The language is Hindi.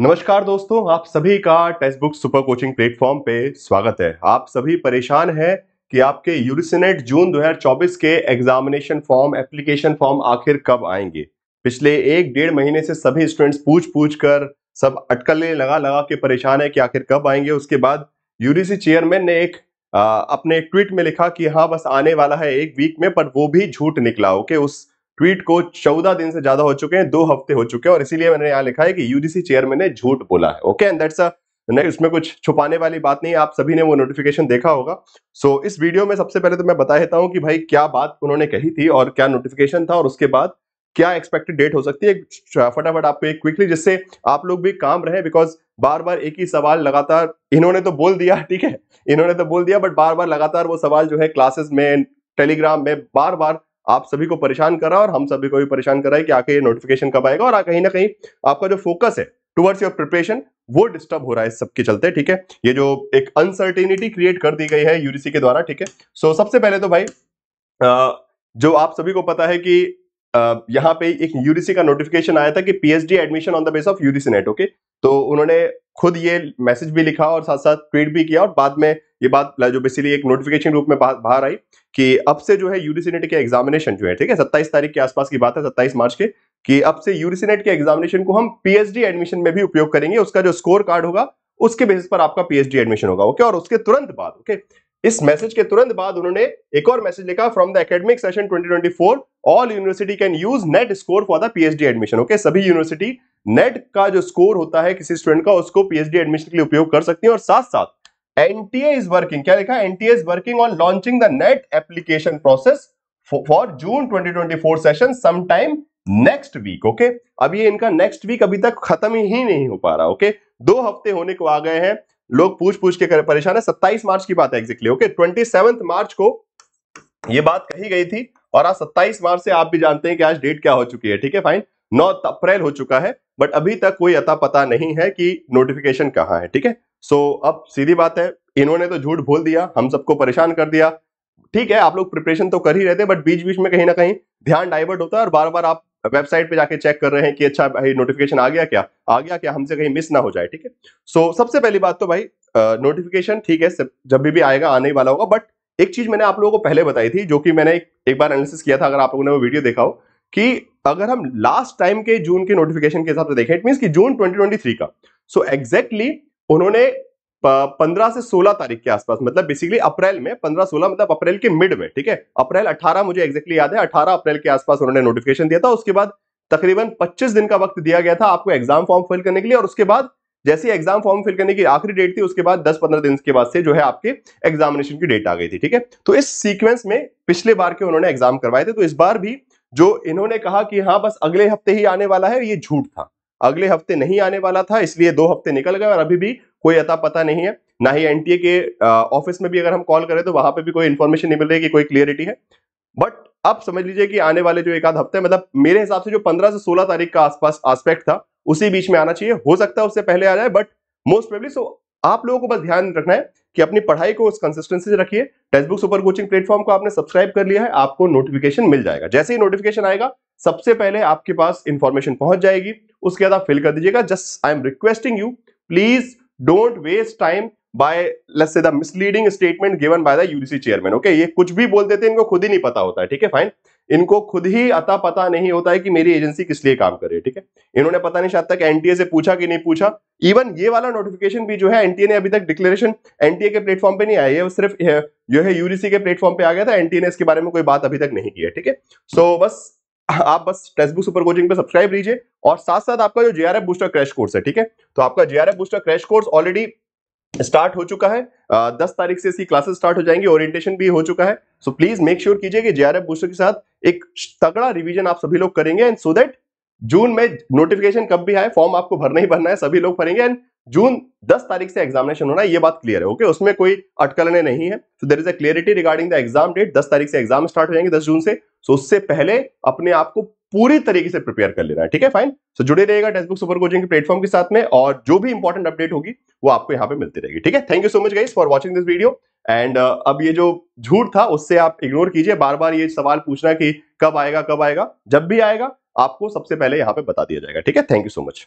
नमस्कार दोस्तों आप सभी का Testbook super coaching platform पे स्वागत है आप सभी परेशान हैं कि आपके यूरिसनेट जून 2024 के एग्जामिनेशन फॉर्म एप्लीकेशन फॉर्म आखिर कब आएंगे पिछले एक डेढ़ महीने से सभी स्टूडेंट्स पूछ पूछ कर सब अटकलें लगा लगा के परेशान है कि आखिर कब आएंगे उसके बाद यूरीसी चेयरमैन ने एक आ, अपने ट्वीट में लिखा कि हाँ बस आने वाला है एक वीक में पर वो भी झूठ निकला ओके उस ट्वीट को चौदह दिन से ज्यादा हो चुके हैं दो हफ्ते हो चुके हैं और इसीलिए मैंने यहाँ लिखा है कि यूजीसी चेयरमैन ने झूठ बोला है ओके एंड दैट्स नहीं उसमें कुछ छुपाने वाली बात नहीं आप सभी ने वो नोटिफिकेशन देखा होगा सो so, इस वीडियो में सबसे पहले तो मैं बता देता हूँ कि भाई क्या बात उन्होंने कही थी और क्या नोटिफिकेशन था और उसके बाद क्या एक्सपेक्टेड डेट हो सकती है फटाफट आपको एक क्विकली जिससे आप लोग भी काम रहे बिकॉज बार बार एक ही सवाल लगातार इन्होंने तो बोल दिया ठीक है इन्होंने तो बोल दिया बट बार बार लगातार वो सवाल जो है क्लासेस में टेलीग्राम में बार बार आप सभी को परेशान करा और हम सभी को भी परेशान करा है कि आके ये नोटिफिकेशन कब आएगा और कहीं ना कहीं आपका जो फोकस है टुवर्ड्स योर प्रिपरेशन वो डिस्टर्ब हो रहा है इस सबके चलते ठीक है ये जो एक अनसर्टेनिटी क्रिएट कर दी गई है यूजीसी के द्वारा ठीक है सो सबसे पहले तो भाई जो आप सभी को पता है कि यहाँ पे एक यूडीसी का नोटिफिकेशन आया था कि PhD admission on the base of UGC NET okay तो उन्होंने खुद ये मैसेज भी लिखा और साथ साथ ट्वीट भी किया और बाद में ये बात जो बेसिकली एक नोटिफिकेशन रूप में बाहर आई कि अब से जो है यूनिसिनेट के एग्जामिनेशन जो है ठीक है सत्ताईस तारीख के आसपास की बात है सत्ताईस मार्च के कि अब से यूनिसिनेट के एग्जामिनेशन को हम पीएचडी एडमिशन में भी उपयोग करेंगे उसका जो स्कोर कार्ड होगा उसके बेसिस पर आपका पीएचडी एडमिशन होगा ओके और उसके तुरंत बाद ओके इस मैसेज के तुरंत बाद उन्होंने एक और मैसेज लिखा from the academic session 2024 all university can use NET score for the PhD admission okay सभी यूनिवर्सिटी नेट का जो स्कोर होता है किसी स्टूडेंट का उसको पीएचडी एडमिशन के लिए उपयोग कर सकती है और साथ साथ एनटीए इज वर्किंग क्या लिखा NTA is working on launching the NET application process for June 2024 session sometime next week okay अब ये इनका नेक्स्ट वीक अभी तक खत्म ही नहीं हो पा रहा ओके okay? दो हफ्ते होने को आ गए हैं लोग पूछ पूछ के परेशान है सत्ताईस मार्च की बात है एग्जैक्टली ओके ट्वेंटी मार्च को यह बात कही गई थी और आज सत्ताईस मार्च से आप भी जानते हैं कि आज डेट क्या हो चुकी है ठीक है फाइन नौ अप्रैल हो चुका है बट अभी तक कोई अता पता नहीं है कि नोटिफिकेशन कहाँ है ठीक है सो अब सीधी बात है इन्होंने तो झूठ बोल दिया हम सबको परेशान कर दिया ठीक है आप लोग प्रिपरेशन तो कर ही रहते बट बीच बीच में कहीं ना कहीं ध्यान डाइवर्ट होता है और बार बार आप वेबसाइट पे जाके चेक कर रहे हैं कि अच्छा भाई नोटिफिकेशन आ गया क्या आ गया क्या हमसे कहीं मिस ना हो जाए ठीक है सो सबसे पहली बात तो भाई नोटिफिकेशन ठीक है जब भी भी आएगा आने वाला होगा बट एक चीज मैंने आप लोगों को पहले बताई थी जो कि मैंने एक, एक बार एनालिसिस किया था अगर आप लोगों ने वो वीडियो देखा हो कि अगर हम लास्ट टाइम के जून के नोटिफिकेशन के हिसाब से देखें इट मीन की जून ट्वेंटी का सो so एग्जैक्टली exactly उन्होंने 15 से 16 तारीख के आसपास मतलब बेसिकली अप्रैल में 15 16 मतलब अप्रैल के मिड में ठीक है अप्रैल 18 मुझे एक्जेक्टली याद है 18 अप्रैल के आसपास उन्होंने नोटिफिकेशन दिया था उसके बाद तकरीबन 25 दिन का वक्त दिया गया था आपको एग्जाम फॉर्म फिल करने के लिए और उसके बाद जैसे एग्जाम फॉर्म फिल करने की आखिरी डेट थी उसके बाद दस पंद्रह दिन के बाद से जो है आपके एग्जामिनेशन की डेट आ गई थी ठीक है तो इस सीक्वेंस में पिछले बार के उन्होंने एग्जाम करवाए थे तो इस बार भी जो इन्होंने कहा कि हाँ बस अगले हफ्ते ही आने वाला है ये झूठ था अगले हफ्ते नहीं आने वाला था इसलिए दो हफ्ते निकल गए और अभी भी कोई अता पता नहीं है ना ही एनटीए के ऑफिस में भी अगर हम कॉल करें तो वहां पे भी कोई इन्फॉर्मेशन नहीं मिल रही कि कोई क्लियरिटी है बट आप समझ लीजिए कि आने वाले जो एक आध हफ्ते मतलब मेरे हिसाब से जो पंद्रह से सोलह तारीख का आसपास आस्पेक्ट था उसी बीच में आना चाहिए हो सकता है उससे पहले आ जाए बट मोस्ट प्रोबेबली सो आप लोगों को बस ध्यान रखना है कि अपनी पढ़ाई को उस कंसिस्टेंसी से रखिए Testbook super coaching platform को आपने सब्सक्राइब कर लिया है आपको नोटिफिकेशन मिल जाएगा जैसे ही नोटिफिकेशन आएगा सबसे पहले आपके पास इंफॉर्मेशन पहुंच जाएगी उसके बाद आप फिल कर दीजिएगा just I am requesting you please don't waste time by let's say the misleading statement given by the UGC chairman okay ये कुछ भी बोल देते हैं इनको खुद ही नहीं पता होता है ठीक है फाइन इनको खुद ही अता पता नहीं होता है कि मेरी एजेंसी किस लिए काम कर रही है ठीक है इन्होंने पता नहीं शायद तक एनटीए से पूछा कि नहीं पूछा इवन ये वाला नोटिफिकेशन भी जो है एनटीए ने अभी तक डिक्लेरेशन एनटीए के प्लेटफॉर्म पे नहीं आया है सिर्फ जो है यूजीसी के प्लेटफॉर्म पे आ गया था एनटीए ने इसके बारे में कोई बात अभी तक नहीं की है ठीक है सो बस आप बस टेस्टबुक सुपर कोचिंग पे सब्सक्राइब लीजिए और साथ साथ आपका जो जेआरएफ बूस्टर क्रैश कोर्स है ठीक है तो आपका JRF booster crash course already start हो चुका है दस तारीख से इसकी क्लासेस स्टार्ट हो जाएंगी ओरिएंटेशन भी हो चुका है सो प्लीज मेक श्योर कीजिए कि जेआरएफ बूस्टर के साथ एक तगड़ा रिवीजन आप सभी लोग करेंगे एंड सो दैट जून में नोटिफिकेशन कब भी आए फॉर्म आपको भरना ही भरना है सभी लोग भरेंगे एंड जून 10 तारीख से एग्जामिनेशन होना है ये बात क्लियर है ओके उसमें कोई अटकलने नहीं है so there is a clarity regarding the exam date 10 तारीख से एग्जाम स्टार्ट हो जाएंगे 10 जून से सो so, उससे पहले अपने आप को पूरी तरीके से प्रिपेयर कर ले रहा है ठीक है फाइन सो so, जुड़े रहेगा टेक्सटबुक सुपर कोचिंग के प्लेटफॉर्म के साथ में और जो भी इंपॉर्टेंट अपडेट होगी वो आपको यहाँ पे मिलती रहेगी ठीक है thank you so much guys for watching this video and अब ये जो झूठ था उससे आप इग्नोर कीजिए बार बार ये सवाल पूछना कि कब आएगा कब आएगा जब भी आएगा आपको सबसे पहले यहाँ पे बता दिया जाएगा ठीक है थैंक यू सो मच